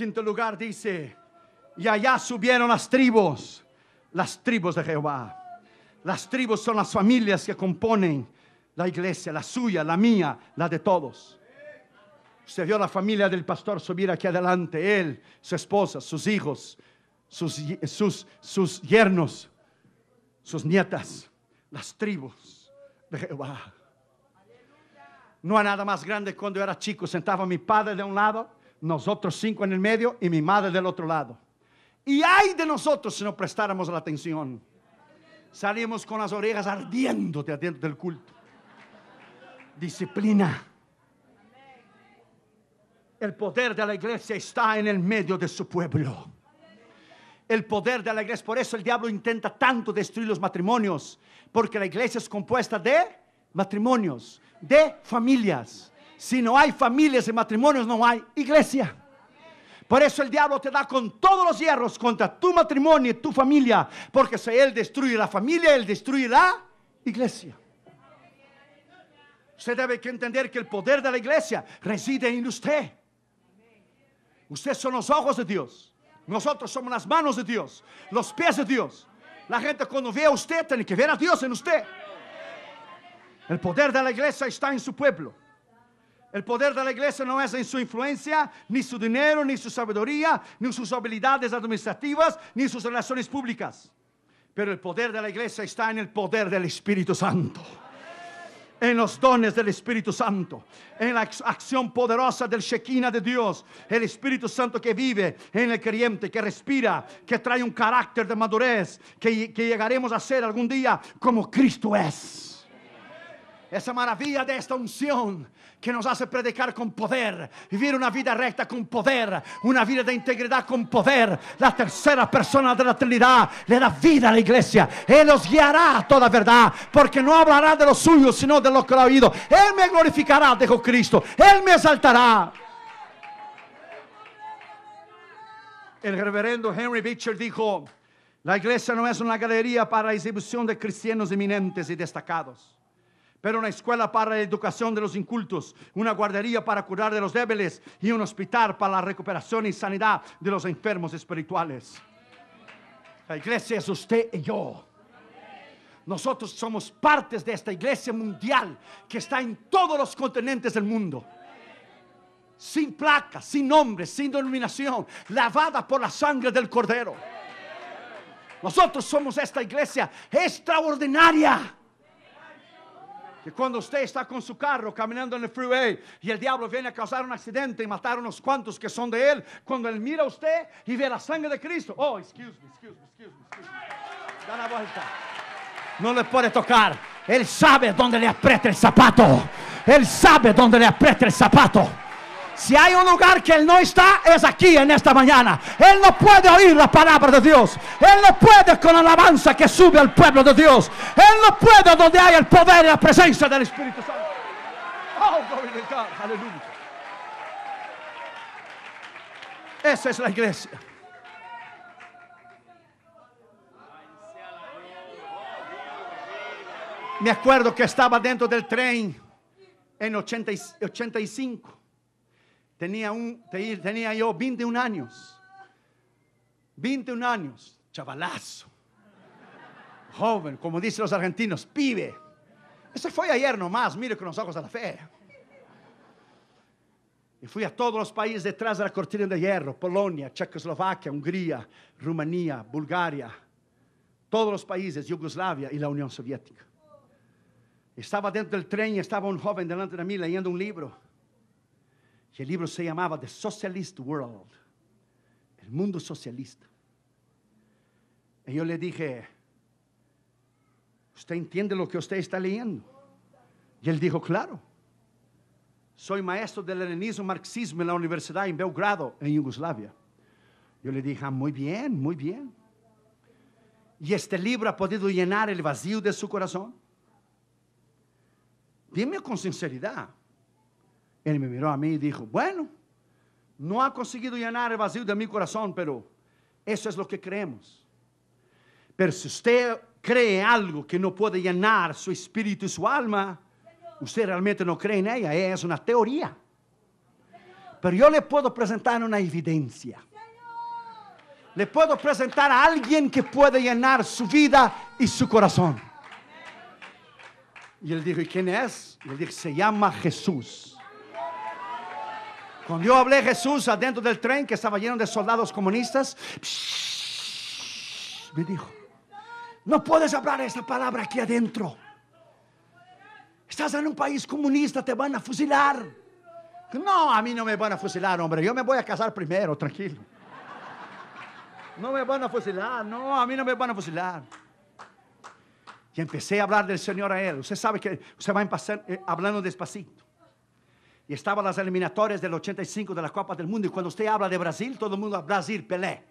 Quinto lugar dice, y allá subieron las tribus, las tribus de Jehová. Las tribus son las familias que componen la iglesia, la suya, la mía, la de todos. se vio la familia del pastor subir aquí adelante, él, su esposa, sus hijos, sus, sus, sus yernos, sus nietas, las tribus de Jehová. No hay nada más grande cuando era chico. Sentaba mi padre de un lado nosotros cinco en el medio y mi madre del otro lado. Y ay de nosotros si no prestáramos la atención. Salimos con las orejas ardiendo, adentro del culto. Disciplina. El poder de la iglesia está en el medio de su pueblo. El poder de la iglesia. Por eso el diablo intenta tanto destruir los matrimonios. Porque la iglesia es compuesta de matrimonios, de familias. Si no hay familias y matrimonios, no hay iglesia. Por eso el diablo te da con todos los hierros contra tu matrimonio y tu familia. Porque si él destruye la familia, él destruye la iglesia. Usted debe que entender que el poder de la iglesia reside en usted. Ustedes son los ojos de Dios. Nosotros somos las manos de Dios, los pies de Dios. La gente cuando ve a usted tiene que ver a Dios en usted. El poder de la iglesia está en su pueblo. El poder de la iglesia no es en su influencia, ni su dinero, ni su sabiduría, ni sus habilidades administrativas, ni sus relaciones públicas. Pero el poder de la iglesia está en el poder del Espíritu Santo. En los dones del Espíritu Santo, en la acción poderosa del Shekinah de Dios, el Espíritu Santo que vive en el creyente, que respira, que trae un carácter de madurez, que, que llegaremos a ser algún día como Cristo es esa maravilla de esta unción que nos hace predicar con poder, vivir una vida recta con poder, una vida de integridad con poder. La tercera persona de la Trinidad le da vida a la iglesia. Él nos guiará a toda verdad, porque no hablará de lo suyo, sino de lo que lo ha oído. Él me glorificará, dijo Cristo. Él me exaltará. El reverendo Henry Beecher dijo, la iglesia no es una galería para exhibición de cristianos eminentes y destacados pero una escuela para la educación de los incultos, una guardería para curar de los débiles y un hospital para la recuperación y sanidad de los enfermos espirituales. La iglesia es usted y yo. Nosotros somos partes de esta iglesia mundial que está en todos los continentes del mundo. Sin placa, sin nombre, sin denominación, lavada por la sangre del Cordero. Nosotros somos esta iglesia extraordinaria que cuando usted está con su carro caminando en el freeway y el diablo viene a causar un accidente y matar unos cuantos que son de él, cuando él mira a usted y ve la sangre de Cristo, oh, excuse me, excuse me, excuse me, excuse me. Da la vuelta. No le puede tocar. Él sabe dónde le aprieta el zapato. Él sabe dónde le aprieta el zapato. Si hay un lugar que Él no está, es aquí en esta mañana. Él no puede oír la palabra de Dios. Él no puede con la alabanza que sube al pueblo de Dios. Él no puede donde hay el poder y la presencia del Espíritu Santo. Oh, gloria a Dios. Aleluya. Esa es la iglesia. Me acuerdo que estaba dentro del tren en 80, 85 Tenía, yo 21 años. 21 años, chavalazo. Joven, como dicen los argentinos, pibe. Ese fue ayer nomás, mire con los ojos de la fe. Y fui a todos los países detrás de la cortina de hierro, Polonia, Checoslovaquia, Hungría, Rumanía, Bulgaria, todos los países, Yugoslavia y la Unión Soviética. Estaba dentro del tren y estaba un joven delante de mí leyendo un libro el libro se llamaba The Socialist World, el mundo socialista. Y yo le dije, ¿usted entiende lo que usted está leyendo? Y él dijo, claro. Soy maestro del leninismo marxismo en la universidad en Belgrado, en Yugoslavia. Yo le dije, ah, muy bien, muy bien. ¿Y este libro ha podido llenar el vacío de su corazón? Dime con sinceridad, él me miró a mí y dijo, bueno, no ha conseguido llenar el vacío de mi corazón, pero eso es lo que creemos. Pero si usted cree algo que no puede llenar su espíritu y su alma, usted realmente no cree en ella, es una teoría. Pero yo le puedo presentar una evidencia. Le puedo presentar a alguien que puede llenar su vida y su corazón. Y él dijo, ¿y quién es? Y él dijo, se llama Jesús. Cuando yo hablé Jesús adentro del tren que estaba lleno de soldados comunistas, me dijo, no puedes hablar esa palabra aquí adentro. Estás en un país comunista, te van a fusilar. No, a mí no me van a fusilar, hombre. Yo me voy a casar primero, tranquilo. No me van a fusilar, no, a mí no me van a fusilar. Y empecé a hablar del Señor a él. Usted sabe que se va a empezar, eh, hablando despacito y estaban las eliminatorias del 85 de la Copa del Mundo. Y cuando usted habla de Brasil, todo el mundo habla Brasil, Pelé.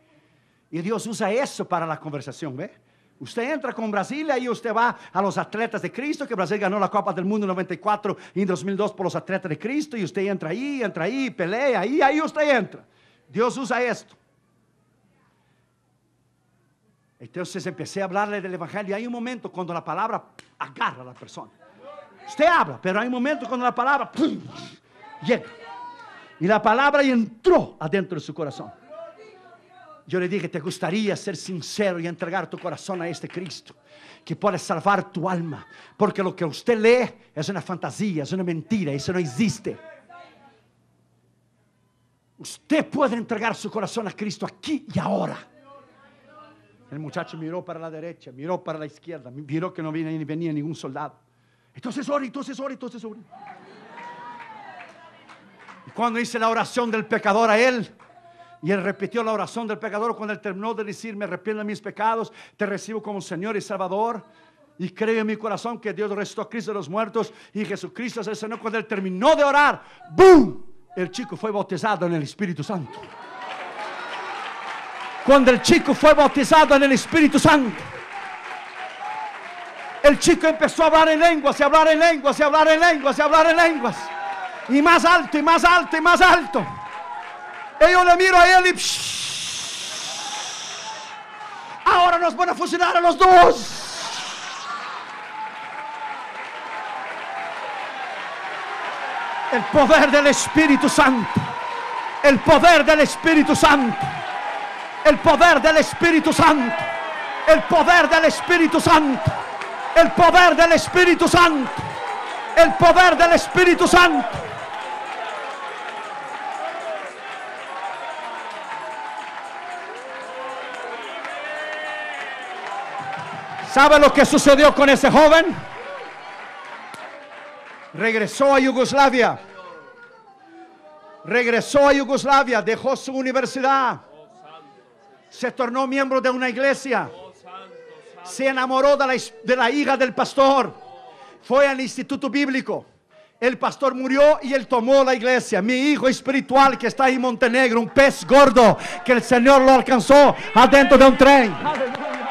Y Dios usa eso para la conversación, ¿ve? Usted entra con Brasil y ahí usted va a los atletas de Cristo, que Brasil ganó la Copa del Mundo en 94 y en 2002 por los atletas de Cristo. Y usted entra ahí, entra ahí, pelea, ahí, ahí usted entra. Dios usa esto. Entonces empecé a hablarle del Evangelio. Y hay un momento cuando la palabra agarra a la persona. Usted habla, pero hay un momento cuando la palabra... Y la palabra entró adentro de su corazón. Yo le dije, te gustaría ser sincero y entregar tu corazón a este Cristo que puede salvar tu alma. Porque lo que usted lee es una fantasía, es una mentira, eso no existe. Usted puede entregar su corazón a Cristo aquí y ahora. El muchacho miró para la derecha, miró para la izquierda, miró que no venía, venía ningún soldado. Entonces ore, entonces ore, entonces ore cuando hice la oración del pecador a él. Y él repitió la oración del pecador cuando él terminó de decir, me arrepiento de mis pecados, te recibo como Señor y Salvador. Y creo en mi corazón que Dios resucitó a Cristo de los muertos y Jesucristo es el Señor. Cuando él terminó de orar, ¡boom! El chico fue bautizado en el Espíritu Santo. Cuando el chico fue bautizado en el Espíritu Santo, el chico empezó a hablar en lenguas y hablar en lenguas y hablar en lenguas y hablar en lenguas. Y más alto, y más alto, y más alto. Y yo le miro a él y... ahora nos van a fusionar a los dos. El poder del Espíritu Santo. El poder del Espíritu Santo. El poder del Espíritu Santo. El poder del Espíritu Santo. El poder del Espíritu Santo. El poder del Espíritu Santo. ¿Sabe lo que sucedió con ese joven? Regresó a Yugoslavia. Regresó a Yugoslavia, dejó su universidad. Se tornó miembro de una iglesia. Se enamoró de la, de la hija del pastor. Fue al instituto bíblico. El pastor murió y él tomó la iglesia. Mi hijo espiritual que está en Montenegro, un pez gordo que el Señor lo alcanzó adentro de un tren.